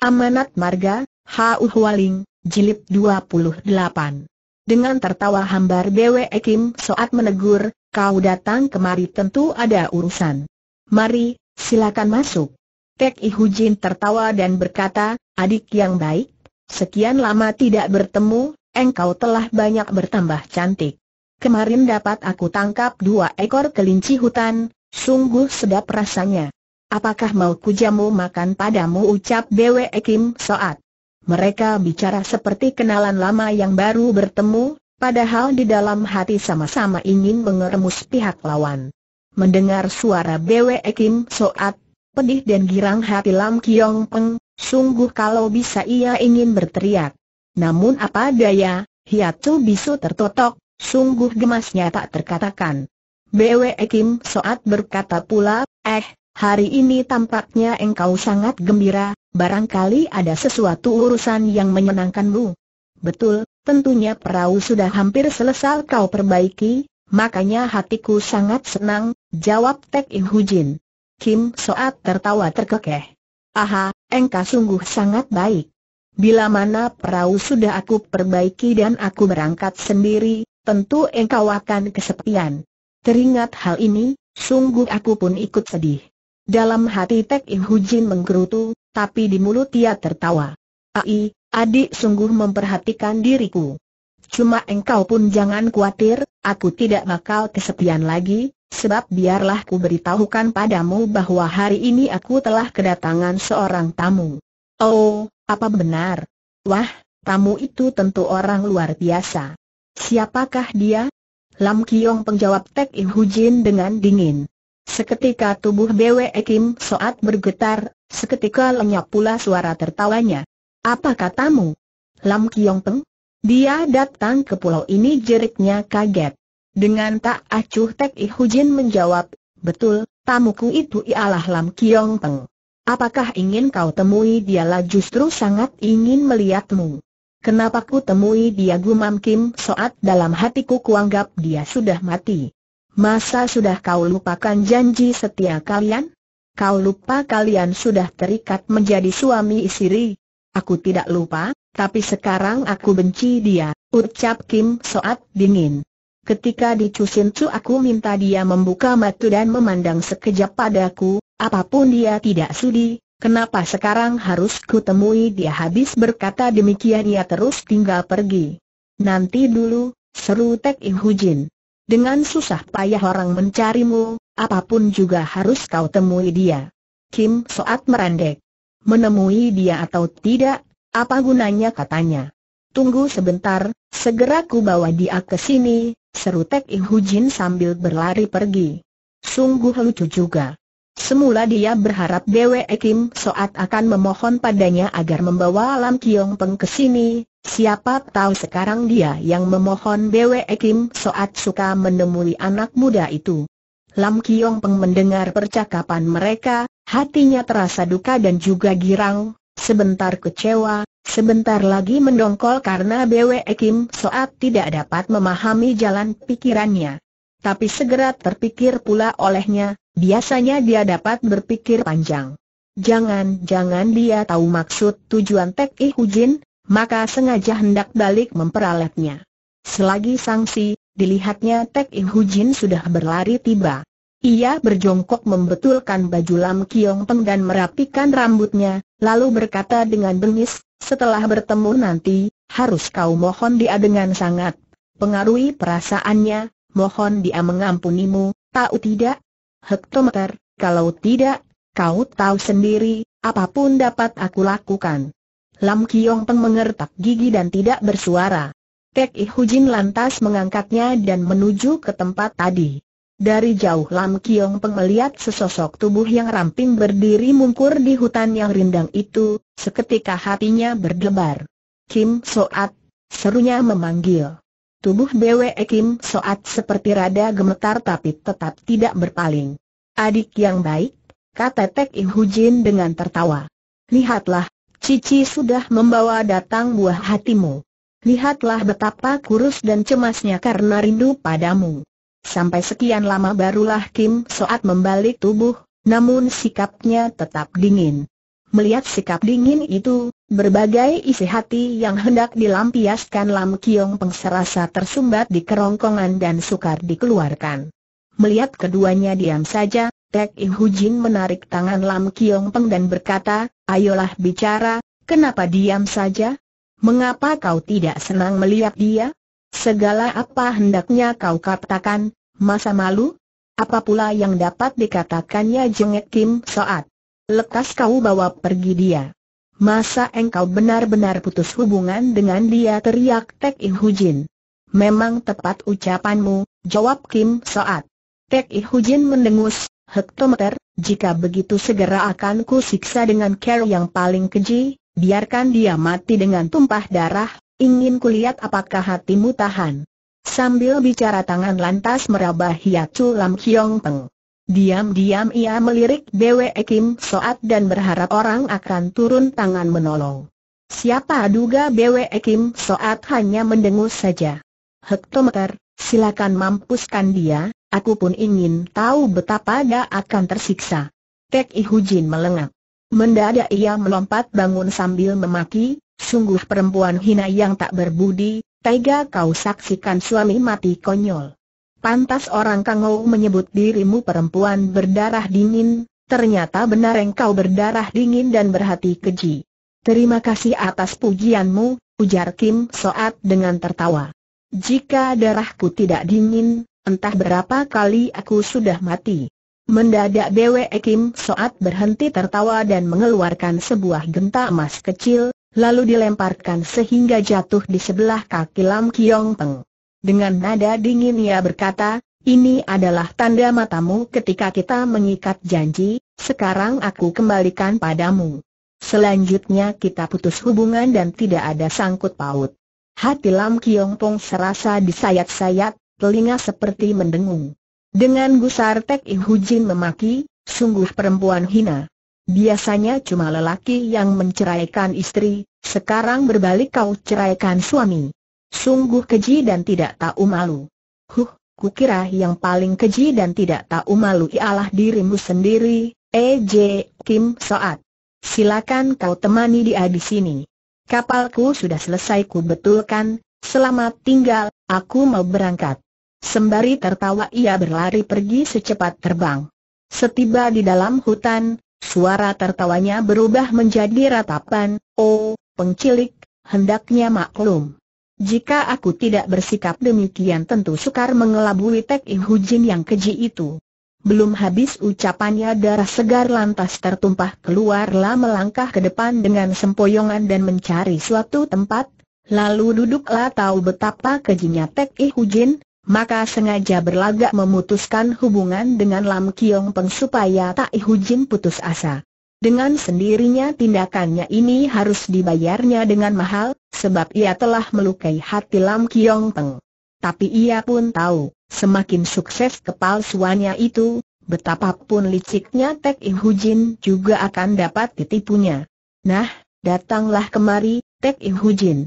Amanat Marga, H.U. Hualing, Jilid 28. Dengan tertawa hambar Bwe Kim Soat menegur, kau datang kemari tentu ada urusan. Mari, silakan masuk. Tek Ihujin tertawa dan berkata, adik yang baik, sekian lama tidak bertemu, engkau telah banyak bertambah cantik. Kemarin dapat aku tangkap dua ekor kelinci hutan, sungguh sedap rasanya. Apakah mau kujamu makan padamu ucap Bwe Kim Soat. Mereka bicara seperti kenalan lama yang baru bertemu, padahal di dalam hati sama-sama ingin mengeremus pihak lawan. Mendengar suara Bwe Kim Soat, pedih dan girang hati Lam Kiong Peng, sungguh kalau bisa ia ingin berteriak. Namun apa daya, hiatu bisu tertotok, sungguh gemasnya tak terkatakan. Bwe Kim Soat berkata pula, eh, hari ini tampaknya engkau sangat gembira, barangkali ada sesuatu urusan yang menyenangkanmu. Betul, tentunya perahu sudah hampir selesai kau perbaiki, makanya hatiku sangat senang, jawab Tek In Hujin. Kim Soat tertawa terkekeh. Aha, engkau sungguh sangat baik. Bila mana perahu sudah aku perbaiki dan aku berangkat sendiri, tentu engkau akan kesepian. Teringat hal ini, sungguh aku pun ikut sedih. Dalam hati Tek Im Hujin menggerutu, tapi di mulut ia tertawa. Ai, adik sungguh memperhatikan diriku. Cuma engkau pun jangan khawatir, aku tidak bakal kesepian lagi, Sebab biarlah ku beritahukan padamu bahwa hari ini aku telah kedatangan seorang tamu. Oh, apa benar? Wah, tamu itu tentu orang luar biasa. Siapakah dia? Lam Kiong penjawab Tek Im Hujin dengan dingin. Seketika tubuh BWE Kim Soat bergetar, seketika lenyap pula suara tertawanya. Apa katamu? Lam Kiong Peng? Dia datang ke pulau ini jeriknya kaget. Dengan tak acuh Tek I Hujin menjawab, betul, tamuku itu ialah Lam Kiong Peng. Apakah ingin kau temui dialah justru sangat ingin melihatmu. Kenapa ku temui dia gumam Kim Soat dalam hatiku kuanggap dia sudah mati. Masa sudah kau lupakan janji setia kalian? Kau lupa kalian sudah terikat menjadi suami istri? Aku tidak lupa, tapi sekarang aku benci dia, ucap Kim Soat dingin. Ketika di Chusin Chu aku minta dia membuka mata dan memandang sekejap padaku, apapun dia tidak sudi, kenapa sekarang harus kutemui dia habis berkata demikian ia terus tinggal pergi. Nanti dulu, seru Tek In Hujin. Dengan susah payah orang mencarimu, apapun juga harus kau temui dia. Kim Soat merandek. Menemui dia atau tidak, apa gunanya katanya. Tunggu sebentar, segera ku bawa dia ke sini, seru Tek Ing Hujin sambil berlari pergi. Sungguh lucu juga. Semula dia berharap Dewe Ekim Soat akan memohon padanya agar membawa Lam Kiong Peng ke sini, siapa tahu sekarang dia yang memohon Dewe Ekim Soat suka menemui anak muda itu. Lam Kiong Peng mendengar percakapan mereka, hatinya terasa duka dan juga girang, sebentar kecewa, sebentar lagi mendongkol karena Bwe Ekim Soat tidak dapat memahami jalan pikirannya tapi segera terpikir pula olehnya, biasanya dia dapat berpikir panjang. Jangan-jangan dia tahu maksud tujuan Tek I Hujin, maka sengaja hendak balik memperalatnya. Selagi sangsi, dilihatnya Tek I Hujin sudah berlari tiba. Ia berjongkok membetulkan baju Lam Kiong Peng dan merapikan rambutnya, lalu berkata dengan bengis, setelah bertemu nanti, harus kau mohon dia dengan sangat. Pengaruhi perasaannya, mohon dia mengampunimu, tahu tidak? Hektometer, kalau tidak, kau tahu sendiri, apapun dapat aku lakukan. Lam Kiong Peng mengertak gigi dan tidak bersuara. Tek Ihujin lantas mengangkatnya dan menuju ke tempat tadi. Dari jauh Lam Kiong Peng melihat sesosok tubuh yang ramping berdiri mungkur di hutan yang rindang itu, seketika hatinya berdebar. Kim Soat, serunya memanggil. Tubuh Bwe Kim Soat seperti rada gemetar tapi tetap tidak berpaling. Adik yang baik, kata Tek In Hujin dengan tertawa. Lihatlah, Cici sudah membawa datang buah hatimu. Lihatlah betapa kurus dan cemasnya karena rindu padamu. Sampai sekian lama barulah Kim Soat membalik tubuh, namun sikapnya tetap dingin. Melihat sikap dingin itu, Berbagai isi hati yang hendak dilampiaskan Lam Kiong Peng serasa tersumbat di kerongkongan dan sukar dikeluarkan. Melihat keduanya diam saja, Tek In Jin menarik tangan Lam Kiong Peng dan berkata, ayolah bicara, kenapa diam saja? Mengapa kau tidak senang melihat dia? Segala apa hendaknya kau katakan, masa malu? Apa pula yang dapat dikatakannya jengek Kim Soat? Lekas kau bawa pergi dia. Masa engkau benar-benar putus hubungan dengan dia teriak Tek In Jin. Memang tepat ucapanmu, jawab Kim Soat. Tek In Hujin mendengus, hektometer, jika begitu segera akan ku siksa dengan care yang paling keji, biarkan dia mati dengan tumpah darah, ingin ku lihat apakah hatimu tahan. Sambil bicara tangan lantas meraba Hiacu Lam Kiong Peng. Diam-diam ia melirik Bwe Kim Soat dan berharap orang akan turun tangan menolong. Siapa duga Bwe Kim Soat hanya mendengus saja. Hektometer, silakan mampuskan dia, aku pun ingin tahu betapa dia akan tersiksa. Tek Ihujin melengak. Mendadak ia melompat bangun sambil memaki, sungguh perempuan hina yang tak berbudi, tega kau saksikan suami mati konyol. Pantas orang Kangou menyebut dirimu perempuan berdarah dingin, ternyata benar engkau berdarah dingin dan berhati keji. Terima kasih atas pujianmu, ujar Kim Soat dengan tertawa. Jika darahku tidak dingin, entah berapa kali aku sudah mati. Mendadak Bwe Kim Soat berhenti tertawa dan mengeluarkan sebuah genta emas kecil, lalu dilemparkan sehingga jatuh di sebelah kaki Lam Kiong Teng. Dengan nada dingin ia berkata, ini adalah tanda matamu ketika kita mengikat janji, sekarang aku kembalikan padamu. Selanjutnya kita putus hubungan dan tidak ada sangkut paut. Hati Lam Kiong Pong serasa disayat-sayat, telinga seperti mendengung. Dengan gusar Tek Ihujin memaki, sungguh perempuan hina. Biasanya cuma lelaki yang menceraikan istri, sekarang berbalik kau ceraikan suami. Sungguh keji dan tidak tahu malu. Huh, kukira yang paling keji dan tidak tahu malu ialah dirimu sendiri, E.J. Kim Soat. Silakan kau temani dia di sini. Kapalku sudah selesai ku betulkan, selamat tinggal, aku mau berangkat. Sembari tertawa ia berlari pergi secepat terbang. Setiba di dalam hutan, suara tertawanya berubah menjadi ratapan, oh, pengcilik, hendaknya maklum. Jika aku tidak bersikap demikian tentu sukar mengelabui Tek Im Jin yang keji itu. Belum habis ucapannya darah segar lantas tertumpah keluarlah melangkah ke depan dengan sempoyongan dan mencari suatu tempat, lalu duduklah tahu betapa kejinya Tek Im Jin, maka sengaja berlagak memutuskan hubungan dengan Lam Kiong Peng supaya Tak Im Jin putus asa. Dengan sendirinya tindakannya ini harus dibayarnya dengan mahal, sebab ia telah melukai hati Lam Kiong Peng. Tapi ia pun tahu, semakin sukses kepalsuannya itu, betapapun liciknya Tek Ing Hujin juga akan dapat ditipunya. Nah, datanglah kemari, Tek Ing Hujin.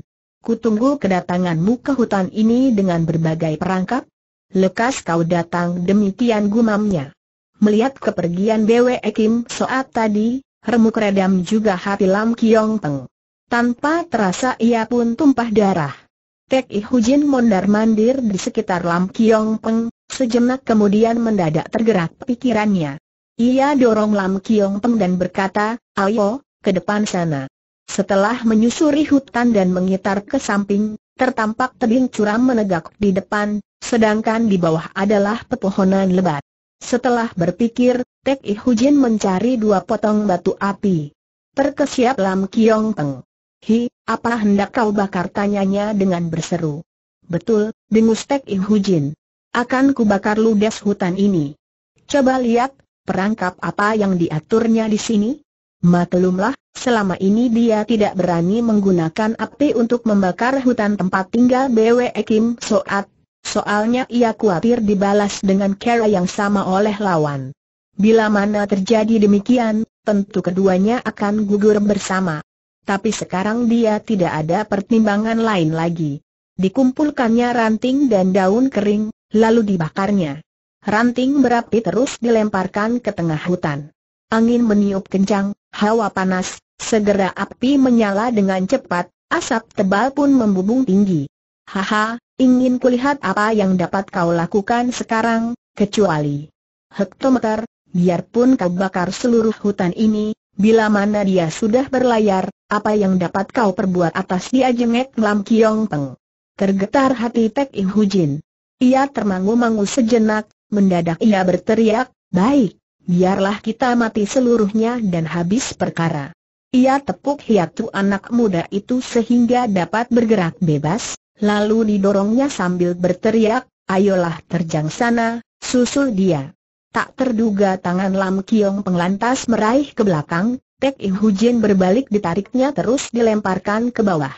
Kutunggu kedatanganmu ke hutan ini dengan berbagai perangkap. Lekas kau datang demikian gumamnya. Melihat kepergian Bwe Kim saat tadi, remuk redam juga hati Lam Kiong Peng. Tanpa terasa ia pun tumpah darah. Tek Ihujin mondar-mandir di sekitar Lam Kiong Peng, sejenak kemudian mendadak tergerak pikirannya. Ia dorong Lam Kiong Peng dan berkata, ayo, ke depan sana. Setelah menyusuri hutan dan mengitar ke samping, tertampak tebing curam menegak di depan, sedangkan di bawah adalah pepohonan lebat. Setelah berpikir, Tek Ihujin mencari dua potong batu api. Terkesiap Lam Kiong Peng. Hi, apa hendak kau bakar tanyanya dengan berseru. Betul, dengus Tek Jin. Akan kubakar ludes hutan ini. Coba lihat, perangkap apa yang diaturnya di sini? Maklumlah, selama ini dia tidak berani menggunakan api untuk membakar hutan tempat tinggal Bwe Kim Soat. Soalnya ia khawatir dibalas dengan cara yang sama oleh lawan. Bila mana terjadi demikian, tentu keduanya akan gugur bersama tapi sekarang dia tidak ada pertimbangan lain lagi. Dikumpulkannya ranting dan daun kering, lalu dibakarnya. Ranting berapi terus dilemparkan ke tengah hutan. Angin meniup kencang, hawa panas, segera api menyala dengan cepat, asap tebal pun membubung tinggi. Haha, ingin kulihat apa yang dapat kau lakukan sekarang, kecuali hektometer, biarpun kau bakar seluruh hutan ini, Bila mana dia sudah berlayar, apa yang dapat kau perbuat atas dia jengek Lam Kiong Peng. Tergetar hati Pek Ing Hujin. Ia termangu-mangu sejenak, mendadak ia berteriak, baik, biarlah kita mati seluruhnya dan habis perkara. Ia tepuk hiatu anak muda itu sehingga dapat bergerak bebas, lalu didorongnya sambil berteriak, ayolah terjang sana, susul dia. Tak terduga tangan Lam Kiong penglantas meraih ke belakang, Tek In Hujin berbalik ditariknya terus dilemparkan ke bawah.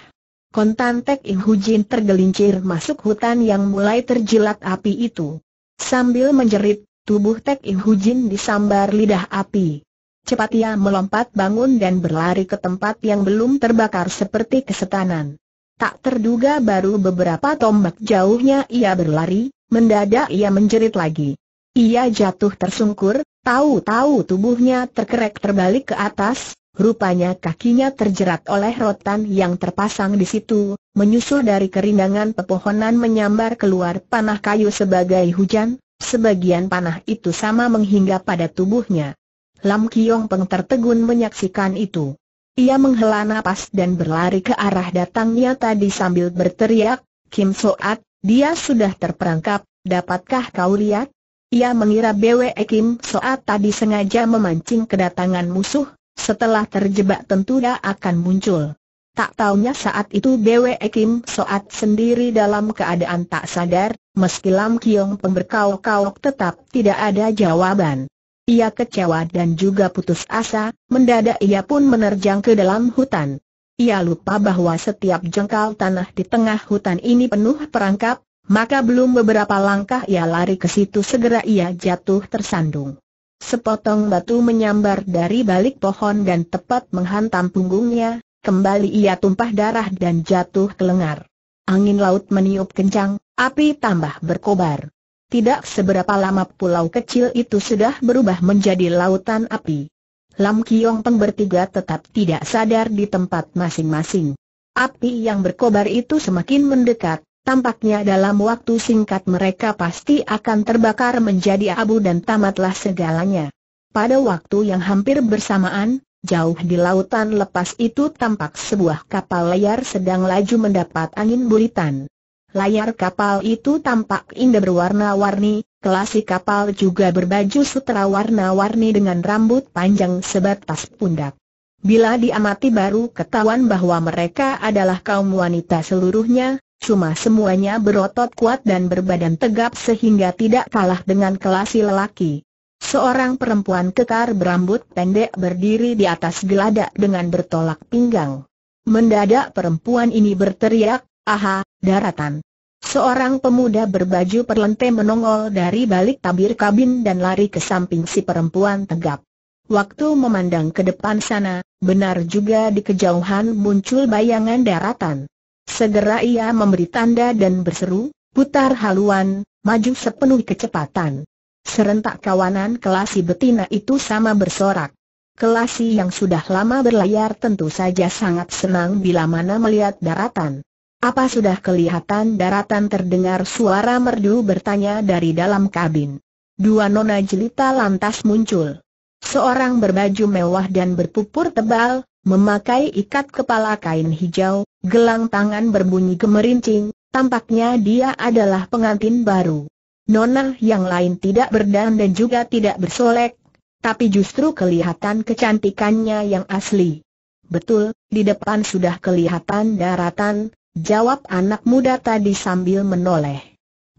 Kontan Tek In Hujin tergelincir masuk hutan yang mulai terjilat api itu. Sambil menjerit, tubuh Tek In Hujin disambar lidah api. Cepat ia melompat bangun dan berlari ke tempat yang belum terbakar seperti kesetanan. Tak terduga baru beberapa tombak jauhnya ia berlari, mendadak ia menjerit lagi. Ia jatuh tersungkur, tahu-tahu tubuhnya terkerek terbalik ke atas, rupanya kakinya terjerat oleh rotan yang terpasang di situ, menyusul dari kerindangan pepohonan menyambar keluar panah kayu sebagai hujan, sebagian panah itu sama menghingga pada tubuhnya. Lam Kiong Peng tertegun menyaksikan itu. Ia menghela napas dan berlari ke arah datangnya tadi sambil berteriak, Kim Soat, dia sudah terperangkap, dapatkah kau lihat? Ia mengira BW Kim saat tadi sengaja memancing kedatangan musuh, setelah terjebak tentu dia akan muncul. Tak taunya saat itu BW Kim Soat sendiri dalam keadaan tak sadar, meski Lam Kiong pemberkauk-kauk tetap tidak ada jawaban. Ia kecewa dan juga putus asa, mendadak ia pun menerjang ke dalam hutan. Ia lupa bahwa setiap jengkal tanah di tengah hutan ini penuh perangkap, maka belum beberapa langkah ia lari ke situ segera ia jatuh tersandung. Sepotong batu menyambar dari balik pohon dan tepat menghantam punggungnya, kembali ia tumpah darah dan jatuh ke lengar. Angin laut meniup kencang, api tambah berkobar. Tidak seberapa lama pulau kecil itu sudah berubah menjadi lautan api. Lam Kiong Peng bertiga tetap tidak sadar di tempat masing-masing. Api yang berkobar itu semakin mendekat, Tampaknya dalam waktu singkat mereka pasti akan terbakar menjadi abu dan tamatlah segalanya. Pada waktu yang hampir bersamaan, jauh di lautan lepas itu tampak sebuah kapal layar sedang laju mendapat angin buritan. Layar kapal itu tampak indah berwarna-warni, kelasi kapal juga berbaju sutra warna-warni dengan rambut panjang sebatas pundak. Bila diamati baru ketahuan bahwa mereka adalah kaum wanita seluruhnya, Cuma semuanya berotot kuat dan berbadan tegap sehingga tidak kalah dengan kelasi lelaki. Seorang perempuan kekar berambut pendek berdiri di atas geladak dengan bertolak pinggang. Mendadak perempuan ini berteriak, aha, daratan. Seorang pemuda berbaju perlente menongol dari balik tabir kabin dan lari ke samping si perempuan tegap. Waktu memandang ke depan sana, benar juga di kejauhan muncul bayangan daratan. Segera ia memberi tanda dan berseru, putar haluan, maju sepenuh kecepatan. Serentak kawanan kelasi betina itu sama bersorak. Kelasi yang sudah lama berlayar tentu saja sangat senang bila mana melihat daratan. Apa sudah kelihatan daratan terdengar suara merdu bertanya dari dalam kabin. Dua nona jelita lantas muncul. Seorang berbaju mewah dan berpupur tebal, memakai ikat kepala kain hijau, gelang tangan berbunyi gemerincing, tampaknya dia adalah pengantin baru. Nona yang lain tidak berdan dan juga tidak bersolek, tapi justru kelihatan kecantikannya yang asli. Betul, di depan sudah kelihatan daratan, jawab anak muda tadi sambil menoleh.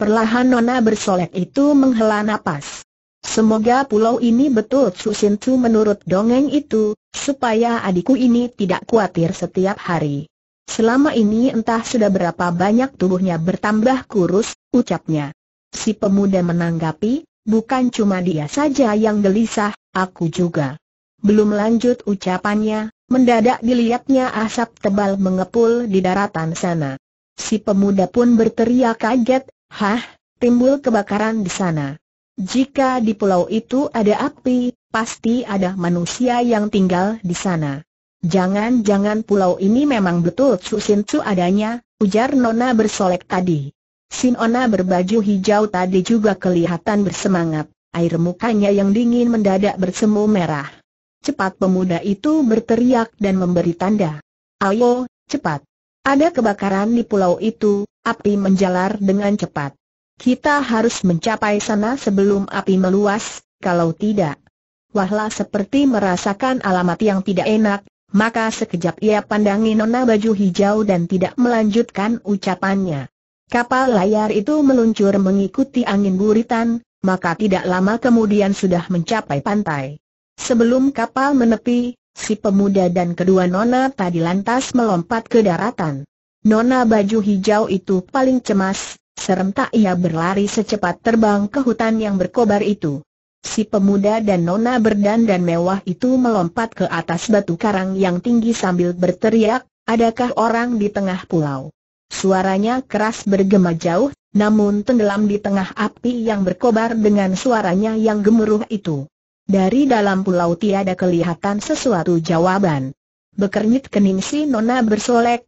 Perlahan Nona bersolek itu menghela napas. Semoga pulau ini betul Susin Chu menurut dongeng itu, supaya adikku ini tidak khawatir setiap hari. Selama ini entah sudah berapa banyak tubuhnya bertambah kurus, ucapnya. Si pemuda menanggapi, bukan cuma dia saja yang gelisah, aku juga. Belum lanjut ucapannya, mendadak dilihatnya asap tebal mengepul di daratan sana. Si pemuda pun berteriak kaget, hah, timbul kebakaran di sana. Jika di pulau itu ada api, pasti ada manusia yang tinggal di sana. Jangan-jangan pulau ini memang betul Su Su adanya, ujar Nona bersolek tadi. Sinona berbaju hijau tadi juga kelihatan bersemangat, air mukanya yang dingin mendadak bersemu merah. Cepat pemuda itu berteriak dan memberi tanda. Ayo, cepat. Ada kebakaran di pulau itu, api menjalar dengan cepat. Kita harus mencapai sana sebelum api meluas, kalau tidak. Wahla seperti merasakan alamat yang tidak enak, maka sekejap ia pandangi nona baju hijau dan tidak melanjutkan ucapannya. Kapal layar itu meluncur mengikuti angin buritan, maka tidak lama kemudian sudah mencapai pantai. Sebelum kapal menepi, si pemuda dan kedua nona tadi lantas melompat ke daratan. Nona baju hijau itu paling cemas, Serentak ia berlari secepat terbang ke hutan yang berkobar itu. Si pemuda dan nona berdandan mewah itu melompat ke atas batu karang yang tinggi sambil berteriak, adakah orang di tengah pulau? Suaranya keras bergema jauh, namun tenggelam di tengah api yang berkobar dengan suaranya yang gemuruh itu. Dari dalam pulau tiada kelihatan sesuatu jawaban. Bekernyit kening si nona bersolek,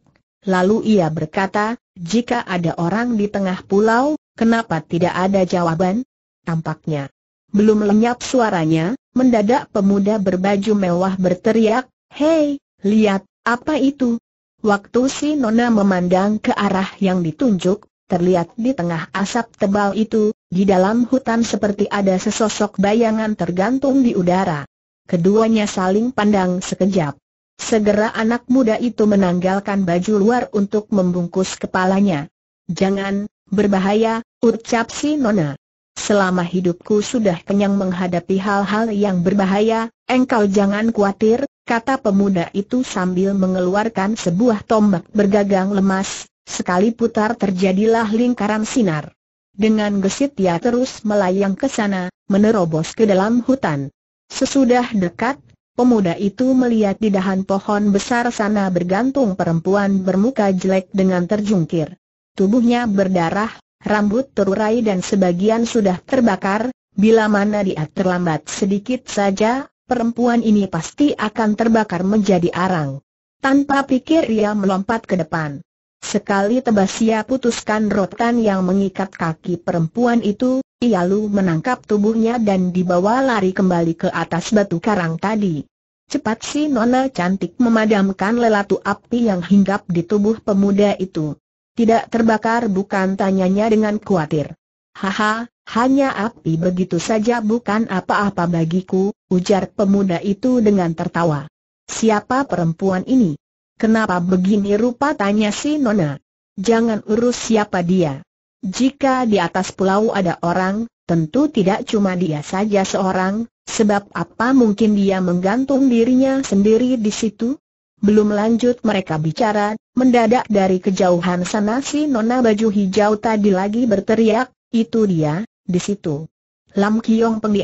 Lalu ia berkata, jika ada orang di tengah pulau, kenapa tidak ada jawaban? Tampaknya. Belum lenyap suaranya, mendadak pemuda berbaju mewah berteriak, Hei, lihat, apa itu? Waktu si Nona memandang ke arah yang ditunjuk, terlihat di tengah asap tebal itu, di dalam hutan seperti ada sesosok bayangan tergantung di udara. Keduanya saling pandang sekejap. Segera anak muda itu menanggalkan baju luar untuk membungkus kepalanya. Jangan, berbahaya, ucap si Nona. Selama hidupku sudah kenyang menghadapi hal-hal yang berbahaya, engkau jangan khawatir, kata pemuda itu sambil mengeluarkan sebuah tombak bergagang lemas, sekali putar terjadilah lingkaran sinar. Dengan gesit ia terus melayang ke sana, menerobos ke dalam hutan. Sesudah dekat, Pemuda itu melihat di dahan pohon besar sana bergantung perempuan bermuka jelek dengan terjungkir. Tubuhnya berdarah, rambut terurai dan sebagian sudah terbakar, bila mana dia terlambat sedikit saja, perempuan ini pasti akan terbakar menjadi arang. Tanpa pikir ia melompat ke depan. Sekali tebas ia putuskan rotan yang mengikat kaki perempuan itu, ia lu menangkap tubuhnya dan dibawa lari kembali ke atas batu karang tadi. Cepat si nona cantik memadamkan lelatu api yang hinggap di tubuh pemuda itu. Tidak terbakar bukan tanyanya dengan khawatir. Haha, hanya api begitu saja bukan apa-apa bagiku, ujar pemuda itu dengan tertawa. Siapa perempuan ini? Kenapa begini rupa tanya si Nona? Jangan urus siapa dia. Jika di atas pulau ada orang, tentu tidak cuma dia saja seorang, sebab apa mungkin dia menggantung dirinya sendiri di situ? Belum lanjut mereka bicara, mendadak dari kejauhan sana si Nona baju hijau tadi lagi berteriak, itu dia, di situ. Lam Kiong Peng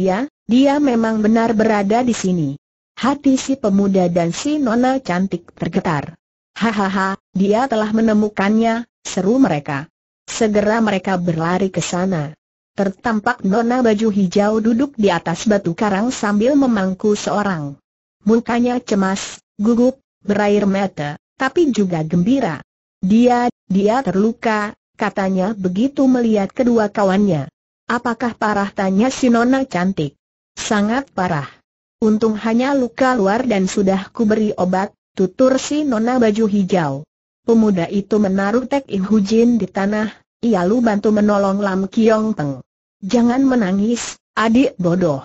dia memang benar berada di sini. Hati si pemuda dan si nona cantik tergetar. Hahaha, dia telah menemukannya, seru mereka. Segera mereka berlari ke sana. Tertampak nona baju hijau duduk di atas batu karang sambil memangku seorang. Mukanya cemas, gugup, berair mata, tapi juga gembira. Dia, dia terluka, katanya begitu melihat kedua kawannya. Apakah parah tanya si nona cantik? Sangat parah. Untung hanya luka luar dan sudah kuberi obat, tutur si nona baju hijau. Pemuda itu menaruh Tek ihujin Hujin di tanah, ia lu bantu menolong Lam Kiong Teng. Jangan menangis, adik bodoh.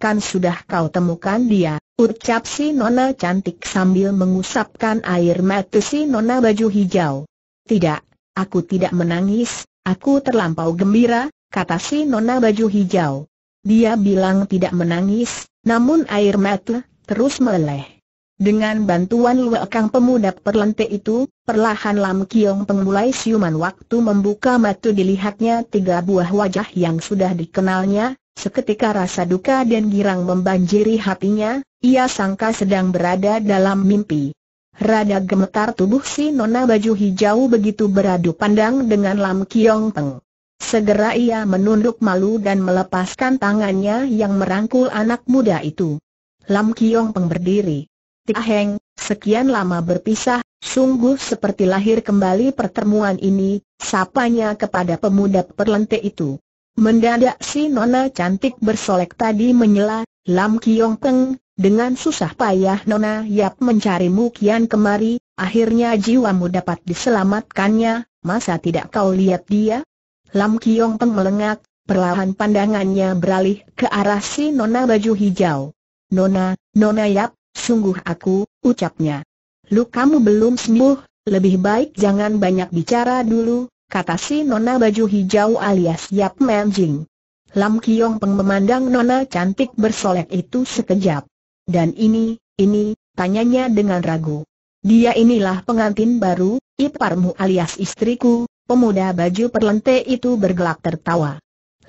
Kan sudah kau temukan dia, ucap si nona cantik sambil mengusapkan air mata si nona baju hijau. Tidak, aku tidak menangis, aku terlampau gembira, kata si nona baju hijau. Dia bilang tidak menangis, namun air mata terus meleleh. Dengan bantuan luakang pemuda perlente itu, perlahan Lam Kiong Peng siuman waktu membuka mata dilihatnya tiga buah wajah yang sudah dikenalnya, seketika rasa duka dan girang membanjiri hatinya, ia sangka sedang berada dalam mimpi. Rada gemetar tubuh si nona baju hijau begitu beradu pandang dengan Lam Kiong Peng. Segera ia menunduk malu dan melepaskan tangannya yang merangkul anak muda itu. Lam Kiong Peng berdiri. Tik Heng, sekian lama berpisah, sungguh seperti lahir kembali pertemuan ini, sapanya kepada pemuda perlente itu. Mendadak si nona cantik bersolek tadi menyela, Lam Kiong Peng, dengan susah payah Nona Yap mencarimu kian kemari, akhirnya jiwamu dapat diselamatkannya, masa tidak kau lihat dia? Lam Kiong Peng melengak, perlahan pandangannya beralih ke arah si Nona baju hijau. Nona, Nona Yap, sungguh aku, ucapnya. Lu kamu belum sembuh, lebih baik jangan banyak bicara dulu, kata si Nona baju hijau alias Yap Manjing. Lam Kiong Peng memandang Nona cantik bersolek itu sekejap. Dan ini, ini, tanyanya dengan ragu. Dia inilah pengantin baru, iparmu alias istriku, Pemuda baju perlente itu bergelak tertawa.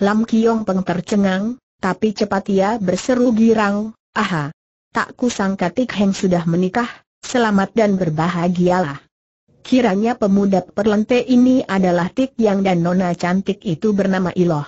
Lam Kiong Peng tercengang, tapi cepat ia berseru girang, aha. Tak kusangka Tik Heng sudah menikah, selamat dan berbahagialah. Kiranya pemuda perlente ini adalah Tik Yang dan nona cantik itu bernama Iloh.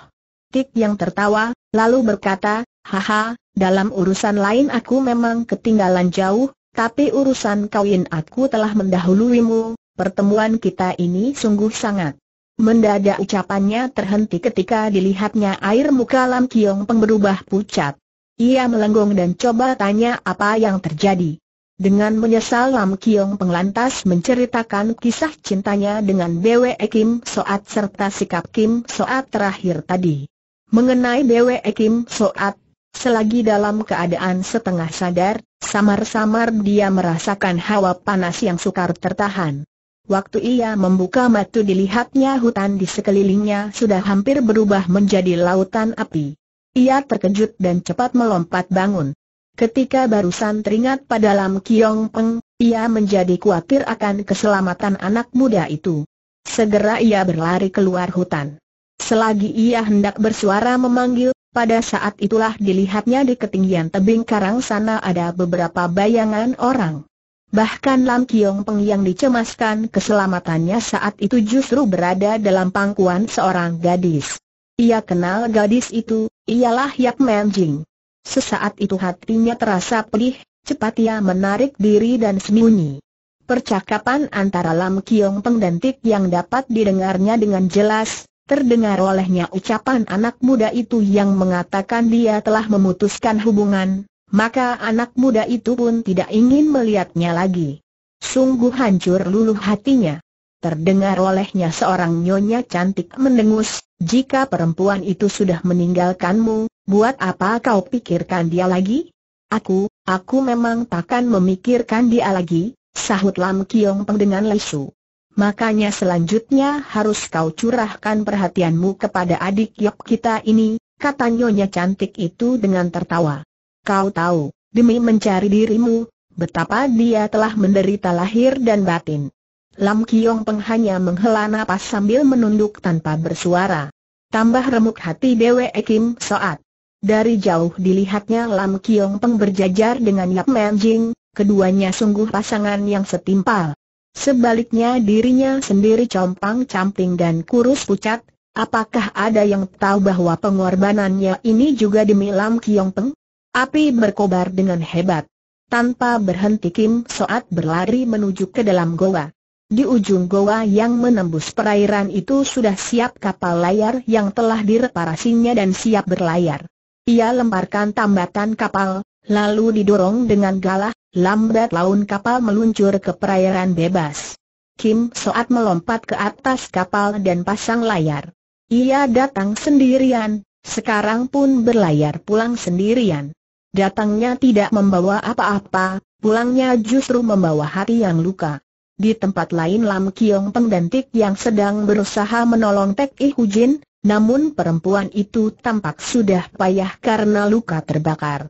Tik Yang tertawa, lalu berkata, haha, dalam urusan lain aku memang ketinggalan jauh, tapi urusan kawin aku telah mendahuluimu, pertemuan kita ini sungguh sangat. Mendadak ucapannya terhenti ketika dilihatnya air muka Lam Kiong Peng berubah pucat. Ia melenggong dan coba tanya apa yang terjadi. Dengan menyesal Lam Kiong Peng lantas menceritakan kisah cintanya dengan Bwe Kim Soat serta sikap Kim Soat terakhir tadi. Mengenai Bwe Kim Soat, selagi dalam keadaan setengah sadar, samar-samar dia merasakan hawa panas yang sukar tertahan. Waktu ia membuka mata dilihatnya hutan di sekelilingnya sudah hampir berubah menjadi lautan api. Ia terkejut dan cepat melompat bangun. Ketika barusan teringat pada Lam Kiong Peng, ia menjadi khawatir akan keselamatan anak muda itu. Segera ia berlari keluar hutan. Selagi ia hendak bersuara memanggil, pada saat itulah dilihatnya di ketinggian tebing karang sana ada beberapa bayangan orang. Bahkan Lam Kiong Peng yang dicemaskan keselamatannya saat itu justru berada dalam pangkuan seorang gadis. Ia kenal gadis itu, ialah Yap Man Jing. Sesaat itu hatinya terasa pedih, cepat ia menarik diri dan sembunyi. Percakapan antara Lam Kiong Peng dan Tik yang dapat didengarnya dengan jelas, terdengar olehnya ucapan anak muda itu yang mengatakan dia telah memutuskan hubungan, maka anak muda itu pun tidak ingin melihatnya lagi. Sungguh hancur luluh hatinya. Terdengar olehnya seorang nyonya cantik mendengus, jika perempuan itu sudah meninggalkanmu, buat apa kau pikirkan dia lagi? Aku, aku memang takkan memikirkan dia lagi, sahut Lam Kiong Peng dengan lesu. Makanya selanjutnya harus kau curahkan perhatianmu kepada adik yok kita ini, kata nyonya cantik itu dengan tertawa. Kau tahu, demi mencari dirimu, betapa dia telah menderita lahir dan batin. Lam Kiong Peng hanya menghela napas sambil menunduk tanpa bersuara. Tambah remuk hati Dewe Kim Soat. Dari jauh dilihatnya Lam Kiong Peng berjajar dengan Yap Jing, keduanya sungguh pasangan yang setimpal. Sebaliknya dirinya sendiri compang-camping dan kurus pucat, apakah ada yang tahu bahwa pengorbanannya ini juga demi Lam Kiong Peng? Api berkobar dengan hebat. Tanpa berhenti Kim Soat berlari menuju ke dalam goa. Di ujung goa yang menembus perairan itu sudah siap kapal layar yang telah direparasinya dan siap berlayar. Ia lemparkan tambatan kapal, lalu didorong dengan galah, lambat laun kapal meluncur ke perairan bebas. Kim Soat melompat ke atas kapal dan pasang layar. Ia datang sendirian, sekarang pun berlayar pulang sendirian. Datangnya tidak membawa apa-apa, pulangnya justru membawa hati yang luka. Di tempat lain Lam Kiong Peng dan Tik yang sedang berusaha menolong Tek Ih Hujin, namun perempuan itu tampak sudah payah karena luka terbakar.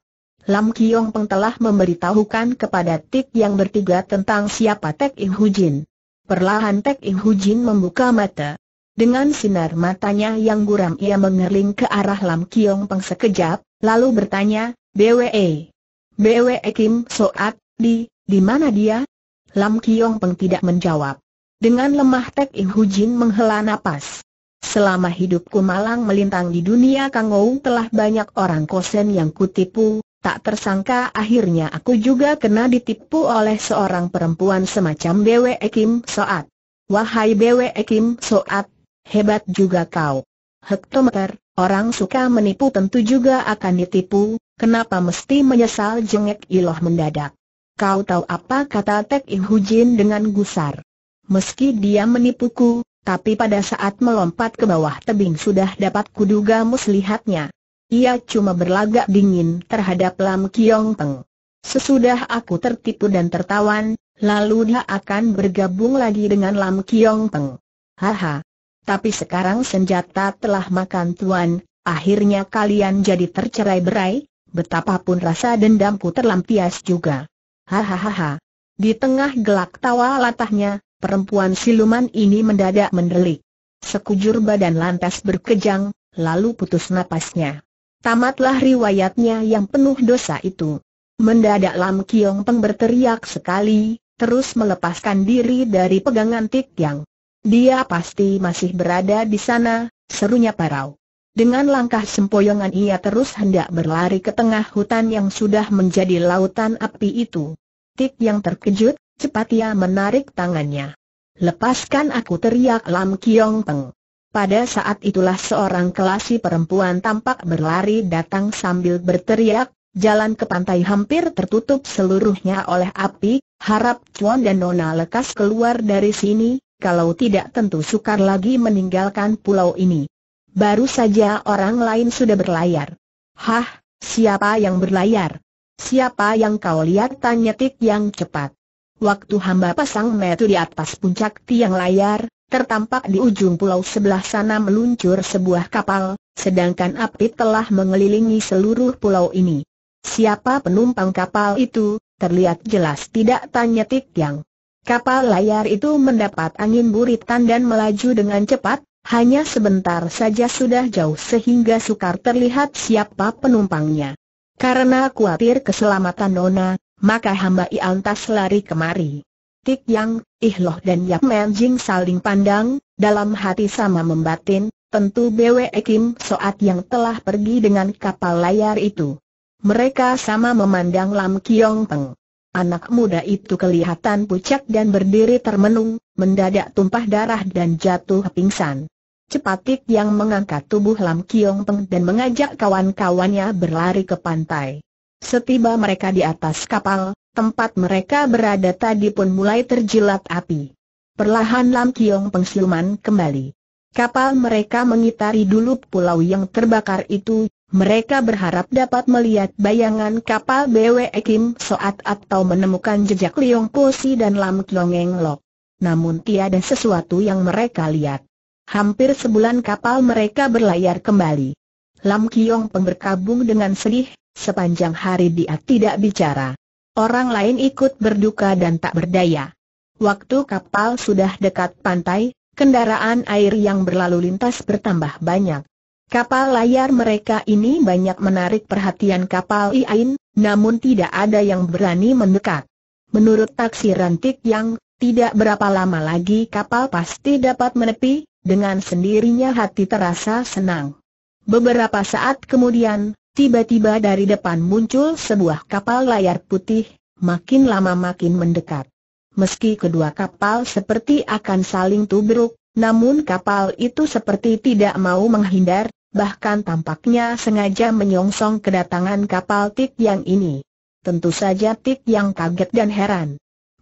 Lam Kiong Peng telah memberitahukan kepada Tik yang bertiga tentang siapa Tek Ih Hujin. Perlahan Tek Ih Hujin membuka mata. Dengan sinar matanya yang guram ia mengerling ke arah Lam Kiong Peng sekejap, lalu bertanya, BWE. BWE Kim Soat, di, di mana dia? Lam Kiong Peng tidak menjawab. Dengan lemah Tek In Hu Jin menghela nafas. Selama hidupku malang melintang di dunia Kang Kangou telah banyak orang kosen yang kutipu, tak tersangka akhirnya aku juga kena ditipu oleh seorang perempuan semacam Bwe Kim Soat. Wahai Bwe Kim Soat, hebat juga kau. Hektometer, orang suka menipu tentu juga akan ditipu, Kenapa mesti menyesal jengek Iloh mendadak? Kau tahu apa kata Tek Im Hujin dengan gusar? Meski dia menipuku, tapi pada saat melompat ke bawah tebing sudah dapat kuduga muslihatnya. Ia cuma berlagak dingin terhadap Lam Kiong Peng. Sesudah aku tertipu dan tertawan, lalu dia akan bergabung lagi dengan Lam Kiong Peng. Haha. Tapi sekarang senjata telah makan tuan, akhirnya kalian jadi tercerai berai, Betapapun rasa dendamku terlampias juga. Hahaha. Di tengah gelak tawa latahnya, perempuan siluman ini mendadak mendelik. Sekujur badan lantas berkejang, lalu putus napasnya. Tamatlah riwayatnya yang penuh dosa itu. Mendadak Lam Kiong Peng berteriak sekali, terus melepaskan diri dari pegangan Tik Yang. Dia pasti masih berada di sana, serunya parau. Dengan langkah sempoyongan ia terus hendak berlari ke tengah hutan yang sudah menjadi lautan api itu. Tik yang terkejut, cepat ia menarik tangannya. Lepaskan aku teriak Lam Kiong Peng. Pada saat itulah seorang kelasi perempuan tampak berlari datang sambil berteriak, jalan ke pantai hampir tertutup seluruhnya oleh api, harap Chuan dan Nona lekas keluar dari sini, kalau tidak tentu sukar lagi meninggalkan pulau ini. Baru saja orang lain sudah berlayar. Hah, siapa yang berlayar? Siapa yang kau lihat? Tanya Tik yang cepat. Waktu hamba pasang metu di atas puncak tiang layar, tertampak di ujung pulau sebelah sana meluncur sebuah kapal, sedangkan api telah mengelilingi seluruh pulau ini. Siapa penumpang kapal itu, terlihat jelas tidak tanya Tik yang. Kapal layar itu mendapat angin buritan dan melaju dengan cepat, hanya sebentar saja sudah jauh sehingga sukar terlihat siapa penumpangnya. Karena khawatir keselamatan Nona, maka hamba Iantas lari kemari. Tik Yang, Ihloh dan Yap Men saling pandang, dalam hati sama membatin, tentu Bwe Kim Soat yang telah pergi dengan kapal layar itu. Mereka sama memandang Lam Kiong Peng. Anak muda itu kelihatan pucat dan berdiri termenung, mendadak tumpah darah dan jatuh pingsan. Cepatik yang mengangkat tubuh Lam Kiong Peng dan mengajak kawan-kawannya berlari ke pantai. Setiba mereka di atas kapal, tempat mereka berada tadi pun mulai terjilat api. Perlahan Lam Kiong Peng siluman kembali. Kapal mereka mengitari dulu pulau yang terbakar itu, mereka berharap dapat melihat bayangan kapal BW Kim Soat atau menemukan jejak Liong Si dan Lam Kiong Eng Lok. Namun tiada sesuatu yang mereka lihat. Hampir sebulan kapal mereka berlayar kembali. Lam Kiong Peng berkabung dengan sedih, sepanjang hari dia tidak bicara. Orang lain ikut berduka dan tak berdaya. Waktu kapal sudah dekat pantai, kendaraan air yang berlalu lintas bertambah banyak. Kapal layar mereka ini banyak menarik perhatian kapal Iain, namun tidak ada yang berani mendekat. Menurut taksi Rantik yang, tidak berapa lama lagi kapal pasti dapat menepi, dengan sendirinya hati terasa senang. Beberapa saat kemudian, tiba-tiba dari depan muncul sebuah kapal layar putih, makin lama makin mendekat. Meski kedua kapal seperti akan saling tubruk, namun kapal itu seperti tidak mau menghindar, bahkan tampaknya sengaja menyongsong kedatangan kapal Tik yang ini. Tentu saja Tik yang kaget dan heran.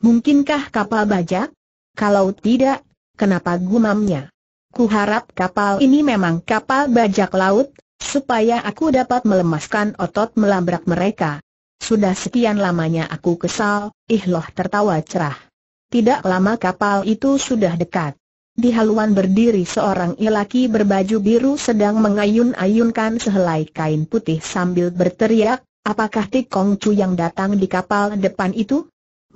Mungkinkah kapal bajak? Kalau tidak, kenapa gumamnya? Kuharap kapal ini memang kapal bajak laut, supaya aku dapat melemaskan otot melabrak mereka. Sudah sekian lamanya aku kesal, Ihloh tertawa cerah. Tidak lama kapal itu sudah dekat. Di haluan berdiri seorang ilaki berbaju biru sedang mengayun-ayunkan sehelai kain putih sambil berteriak, apakah Tikong Chu yang datang di kapal depan itu?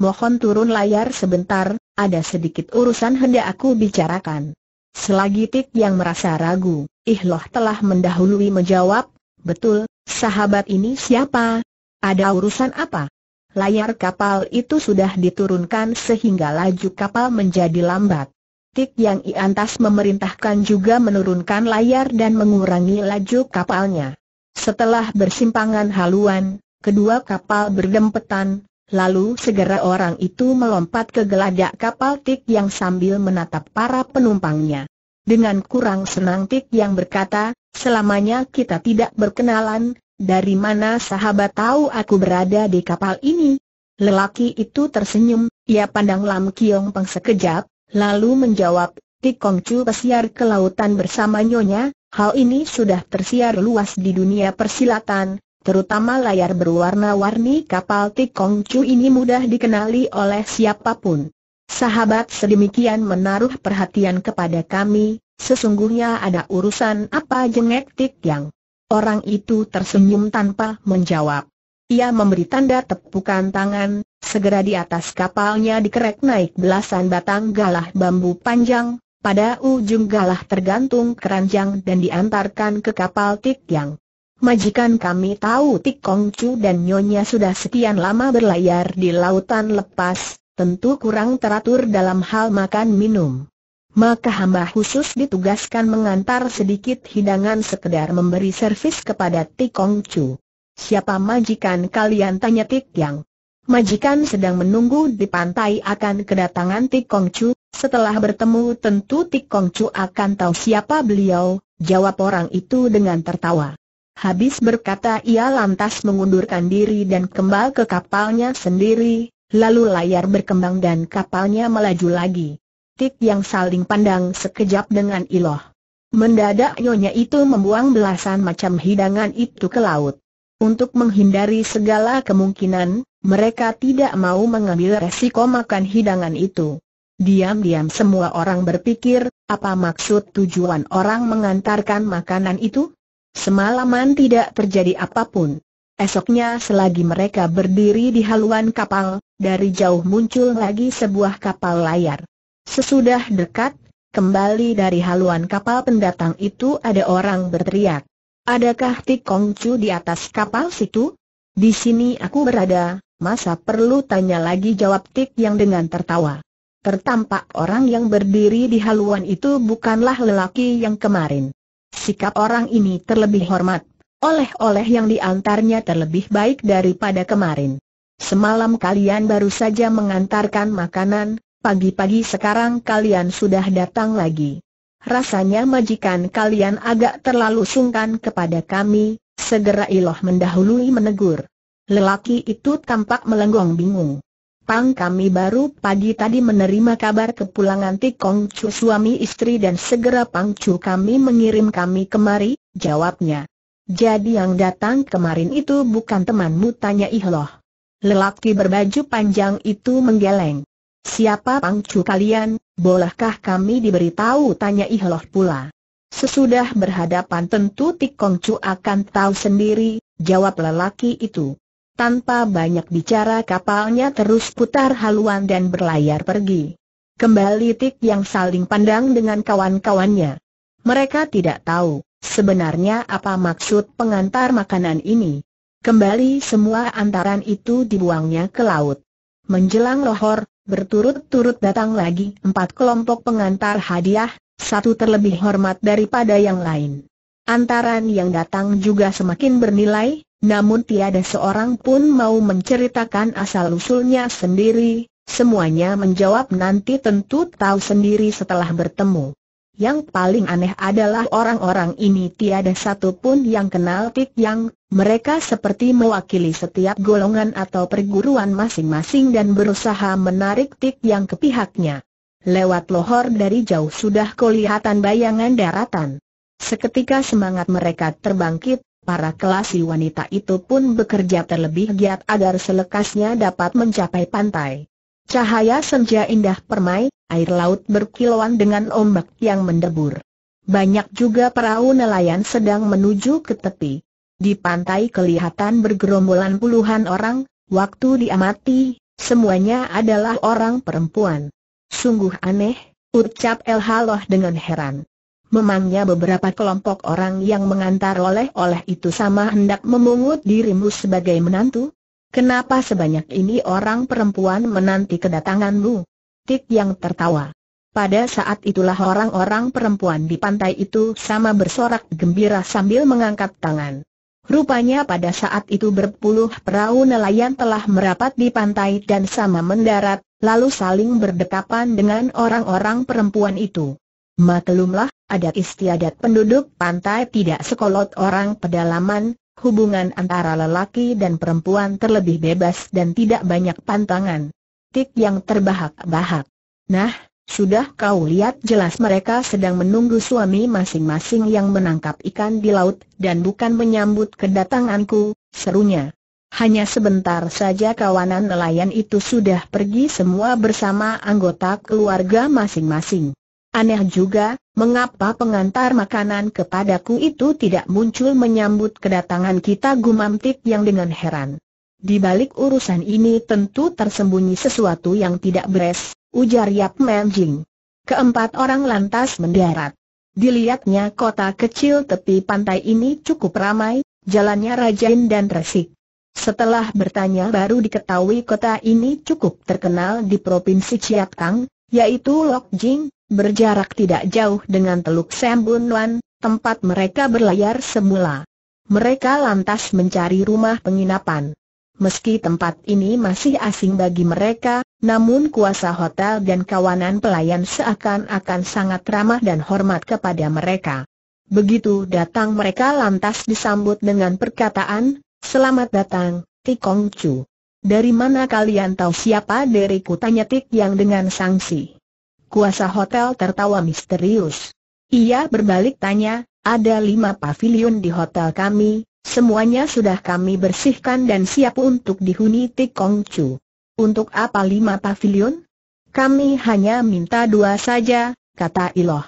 Mohon turun layar sebentar, ada sedikit urusan hendak aku bicarakan. Selagi Tik yang merasa ragu, Ihloh telah mendahului menjawab, betul, sahabat ini siapa? Ada urusan apa? Layar kapal itu sudah diturunkan sehingga laju kapal menjadi lambat. Tik yang Iantas memerintahkan juga menurunkan layar dan mengurangi laju kapalnya. Setelah bersimpangan haluan, kedua kapal berdempetan, Lalu segera orang itu melompat ke geladak kapal Tik yang sambil menatap para penumpangnya. Dengan kurang senang Tik yang berkata, selamanya kita tidak berkenalan, dari mana sahabat tahu aku berada di kapal ini? Lelaki itu tersenyum, ia pandang Lam Kiong Peng sekejap, lalu menjawab, Tik Kong Chu pesiar ke lautan bersama Nyonya, hal ini sudah tersiar luas di dunia persilatan, Terutama layar berwarna-warni kapal Tikong Chu ini mudah dikenali oleh siapapun. Sahabat sedemikian menaruh perhatian kepada kami, sesungguhnya ada urusan apa jengek Tik Yang. Orang itu tersenyum tanpa menjawab. Ia memberi tanda tepukan tangan, segera di atas kapalnya dikerek naik belasan batang galah bambu panjang, pada ujung galah tergantung keranjang dan diantarkan ke kapal Tik Yang. Majikan kami tahu Tik Kong Chu dan Nyonya sudah sekian lama berlayar di lautan lepas, tentu kurang teratur dalam hal makan minum. Maka hamba khusus ditugaskan mengantar sedikit hidangan sekedar memberi servis kepada Tik Kong Chu. Siapa majikan kalian tanya Tik Yang? Majikan sedang menunggu di pantai akan kedatangan Tik Kong Chu, setelah bertemu tentu Tik Kong Chu akan tahu siapa beliau, jawab orang itu dengan tertawa. Habis berkata ia lantas mengundurkan diri dan kembali ke kapalnya sendiri, lalu layar berkembang dan kapalnya melaju lagi. Tik yang saling pandang sekejap dengan Iloh. Mendadak nyonya itu membuang belasan macam hidangan itu ke laut. Untuk menghindari segala kemungkinan, mereka tidak mau mengambil resiko makan hidangan itu. Diam-diam semua orang berpikir, apa maksud tujuan orang mengantarkan makanan itu? Semalaman tidak terjadi apapun. Esoknya selagi mereka berdiri di haluan kapal, dari jauh muncul lagi sebuah kapal layar. Sesudah dekat, kembali dari haluan kapal pendatang itu ada orang berteriak. Adakah Tikong Chu di atas kapal situ? Di sini aku berada, masa perlu tanya lagi jawab Tik yang dengan tertawa. Tertampak orang yang berdiri di haluan itu bukanlah lelaki yang kemarin sikap orang ini terlebih hormat. Oleh-oleh yang diantarnya terlebih baik daripada kemarin. Semalam kalian baru saja mengantarkan makanan, pagi-pagi sekarang kalian sudah datang lagi. Rasanya majikan kalian agak terlalu sungkan kepada kami, segera Iloh mendahului menegur. Lelaki itu tampak melenggong bingung. Pang kami baru pagi tadi menerima kabar kepulangan Tikong Chu suami istri dan segera Pang Chu kami mengirim kami kemari, jawabnya. Jadi yang datang kemarin itu bukan temanmu tanya Ihloh. Lelaki berbaju panjang itu menggeleng. Siapa Pang Chu kalian, bolehkah kami diberitahu tanya Ihloh pula. Sesudah berhadapan tentu Tikong Chu akan tahu sendiri, jawab lelaki itu. Tanpa banyak bicara kapalnya terus putar haluan dan berlayar pergi. Kembali Tik yang saling pandang dengan kawan-kawannya. Mereka tidak tahu, sebenarnya apa maksud pengantar makanan ini. Kembali semua antaran itu dibuangnya ke laut. Menjelang lohor, berturut-turut datang lagi empat kelompok pengantar hadiah, satu terlebih hormat daripada yang lain. Antaran yang datang juga semakin bernilai, namun tiada seorang pun mau menceritakan asal-usulnya sendiri, semuanya menjawab nanti tentu tahu sendiri setelah bertemu. Yang paling aneh adalah orang-orang ini tiada satu pun yang kenal Tik Yang, mereka seperti mewakili setiap golongan atau perguruan masing-masing dan berusaha menarik Tik Yang ke pihaknya. Lewat lohor dari jauh sudah kelihatan bayangan daratan. Seketika semangat mereka terbangkit, para kelasi wanita itu pun bekerja terlebih giat agar selekasnya dapat mencapai pantai. Cahaya senja indah permai, air laut berkilauan dengan ombak yang mendebur. Banyak juga perahu nelayan sedang menuju ke tepi. Di pantai kelihatan bergerombolan puluhan orang, waktu diamati, semuanya adalah orang perempuan. Sungguh aneh, ucap El Haloh dengan heran. Memangnya beberapa kelompok orang yang mengantar oleh-oleh itu sama hendak memungut dirimu sebagai menantu? Kenapa sebanyak ini orang perempuan menanti kedatanganmu? Tik yang tertawa. Pada saat itulah orang-orang perempuan di pantai itu sama bersorak gembira sambil mengangkat tangan. Rupanya pada saat itu berpuluh perahu nelayan telah merapat di pantai dan sama mendarat, lalu saling berdekapan dengan orang-orang perempuan itu. Maklumlah, adat istiadat penduduk pantai tidak sekolot orang pedalaman, hubungan antara lelaki dan perempuan terlebih bebas dan tidak banyak pantangan. Tik yang terbahak-bahak. Nah, sudah kau lihat jelas mereka sedang menunggu suami masing-masing yang menangkap ikan di laut dan bukan menyambut kedatanganku, serunya. Hanya sebentar saja kawanan nelayan itu sudah pergi semua bersama anggota keluarga masing-masing. Aneh juga, mengapa pengantar makanan kepadaku itu tidak muncul menyambut kedatangan kita gumam Tik yang dengan heran. Di balik urusan ini tentu tersembunyi sesuatu yang tidak beres, ujar Yap Manjing. Keempat orang lantas mendarat. Dilihatnya kota kecil tepi pantai ini cukup ramai, jalannya rajin dan resik. Setelah bertanya baru diketahui kota ini cukup terkenal di Provinsi Chiat Kang, yaitu Lok Jing, berjarak tidak jauh dengan Teluk Sembunwan, tempat mereka berlayar semula. Mereka lantas mencari rumah penginapan. Meski tempat ini masih asing bagi mereka, namun kuasa hotel dan kawanan pelayan seakan-akan sangat ramah dan hormat kepada mereka. Begitu datang mereka lantas disambut dengan perkataan, Selamat datang, Tikong Chu. Dari mana kalian tahu siapa diriku tanya Tik yang dengan sangsi kuasa hotel tertawa misterius. Ia berbalik tanya, ada lima pavilion di hotel kami, semuanya sudah kami bersihkan dan siap untuk dihuni Tikong Kong Chu. Untuk apa lima pavilion? Kami hanya minta dua saja, kata Iloh.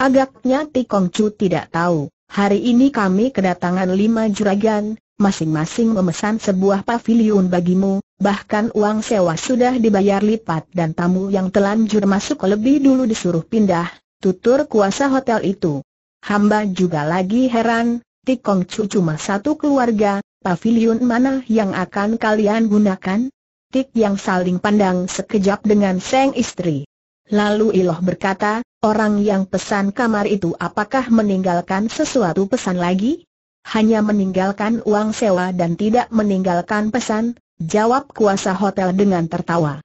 Agaknya Tikong Chu tidak tahu, hari ini kami kedatangan lima juragan, masing-masing memesan sebuah pavilion bagimu, bahkan uang sewa sudah dibayar lipat dan tamu yang telanjur masuk lebih dulu disuruh pindah, tutur kuasa hotel itu. Hamba juga lagi heran, Tikong Chu cuma satu keluarga, pavilion mana yang akan kalian gunakan? Tik yang saling pandang sekejap dengan seng istri. Lalu Iloh berkata, orang yang pesan kamar itu apakah meninggalkan sesuatu pesan lagi? hanya meninggalkan uang sewa dan tidak meninggalkan pesan, jawab kuasa hotel dengan tertawa.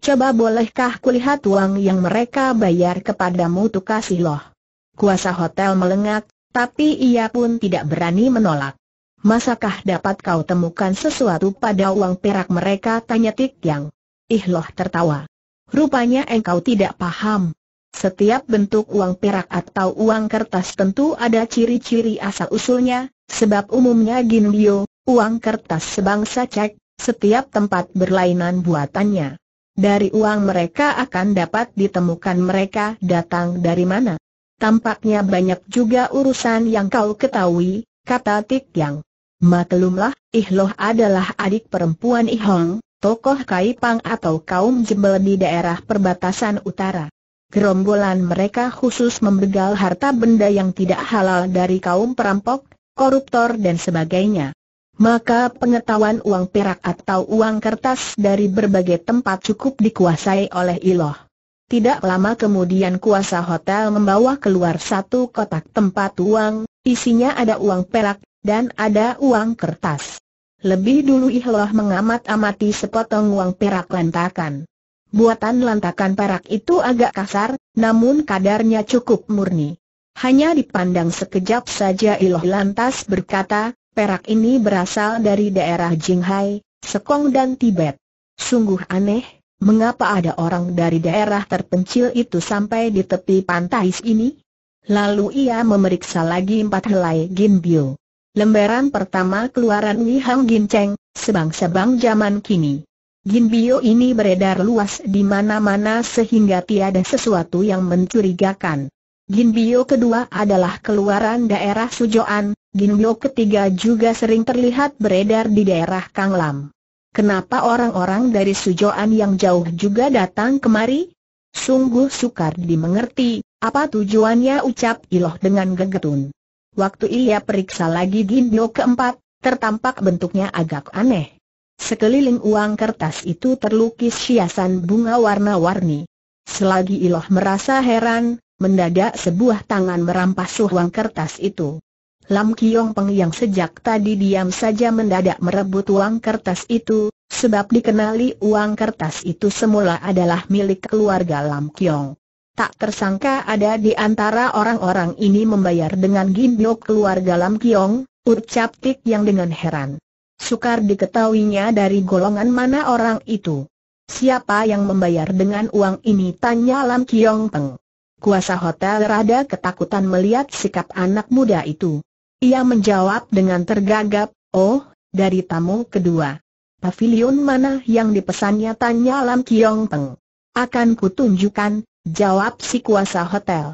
Coba bolehkah kulihat uang yang mereka bayar kepadamu kasih loh. Kuasa hotel melengak, tapi ia pun tidak berani menolak. Masakah dapat kau temukan sesuatu pada uang perak mereka tanya Tik Yang. Ih loh tertawa. Rupanya engkau tidak paham. Setiap bentuk uang perak atau uang kertas tentu ada ciri-ciri asal-usulnya, Sebab umumnya Ginbio, uang kertas sebangsa cek, setiap tempat berlainan buatannya. Dari uang mereka akan dapat ditemukan mereka datang dari mana. Tampaknya banyak juga urusan yang kau ketahui, kata Tik Yang. Maklumlah, Ihloh adalah adik perempuan Ihong, tokoh Kaipang atau kaum jebel di daerah perbatasan utara. Gerombolan mereka khusus membegal harta benda yang tidak halal dari kaum perampok, koruptor dan sebagainya. Maka pengetahuan uang perak atau uang kertas dari berbagai tempat cukup dikuasai oleh Iloh. Tidak lama kemudian kuasa hotel membawa keluar satu kotak tempat uang, isinya ada uang perak, dan ada uang kertas. Lebih dulu iloh mengamat-amati sepotong uang perak lantakan. Buatan lantakan perak itu agak kasar, namun kadarnya cukup murni. Hanya dipandang sekejap saja Iloh lantas berkata, perak ini berasal dari daerah Jinghai, Sekong dan Tibet. Sungguh aneh, mengapa ada orang dari daerah terpencil itu sampai di tepi pantai ini? Lalu ia memeriksa lagi empat helai gimbio. Lembaran pertama keluaran Wihang Hang Ginceng, sebang-sebang zaman kini. Gimbio ini beredar luas di mana-mana sehingga tiada sesuatu yang mencurigakan. Ginbio kedua adalah keluaran daerah Sujoan, Ginbio ketiga juga sering terlihat beredar di daerah Kanglam. Kenapa orang-orang dari Sujoan yang jauh juga datang kemari? Sungguh sukar dimengerti, apa tujuannya ucap Iloh dengan gegetun. Waktu ia periksa lagi Ginbio keempat, tertampak bentuknya agak aneh. Sekeliling uang kertas itu terlukis hiasan bunga warna-warni. Selagi Iloh merasa heran, mendadak sebuah tangan merampas uang kertas itu. Lam Kiong Peng yang sejak tadi diam saja mendadak merebut uang kertas itu, sebab dikenali uang kertas itu semula adalah milik keluarga Lam Kiong. Tak tersangka ada di antara orang-orang ini membayar dengan ginbyok keluarga Lam Kiong, ucap Tik yang dengan heran. Sukar diketahuinya dari golongan mana orang itu. Siapa yang membayar dengan uang ini tanya Lam Kiong Peng. Kuasa hotel rada ketakutan melihat sikap anak muda itu. Ia menjawab dengan tergagap, oh, dari tamu kedua. Pavilion mana yang dipesannya tanya Lam Kiong Peng. Akan kutunjukkan, jawab si kuasa hotel.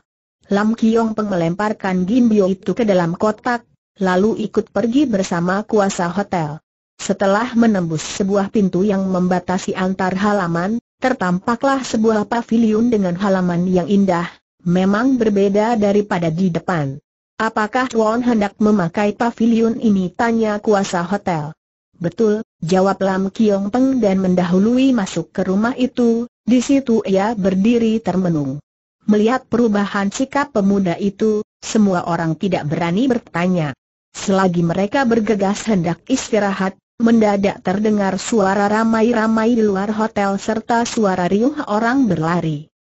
Lam Kiong Peng melemparkan gimbio itu ke dalam kotak, lalu ikut pergi bersama kuasa hotel. Setelah menembus sebuah pintu yang membatasi antar halaman, tertampaklah sebuah pavilion dengan halaman yang indah, memang berbeda daripada di depan. Apakah Tuan hendak memakai pavilion ini? Tanya kuasa hotel. Betul, jawab Lam Kiong Peng dan mendahului masuk ke rumah itu, di situ ia berdiri termenung. Melihat perubahan sikap pemuda itu, semua orang tidak berani bertanya. Selagi mereka bergegas hendak istirahat, mendadak terdengar suara ramai-ramai di luar hotel serta suara riuh orang berlari.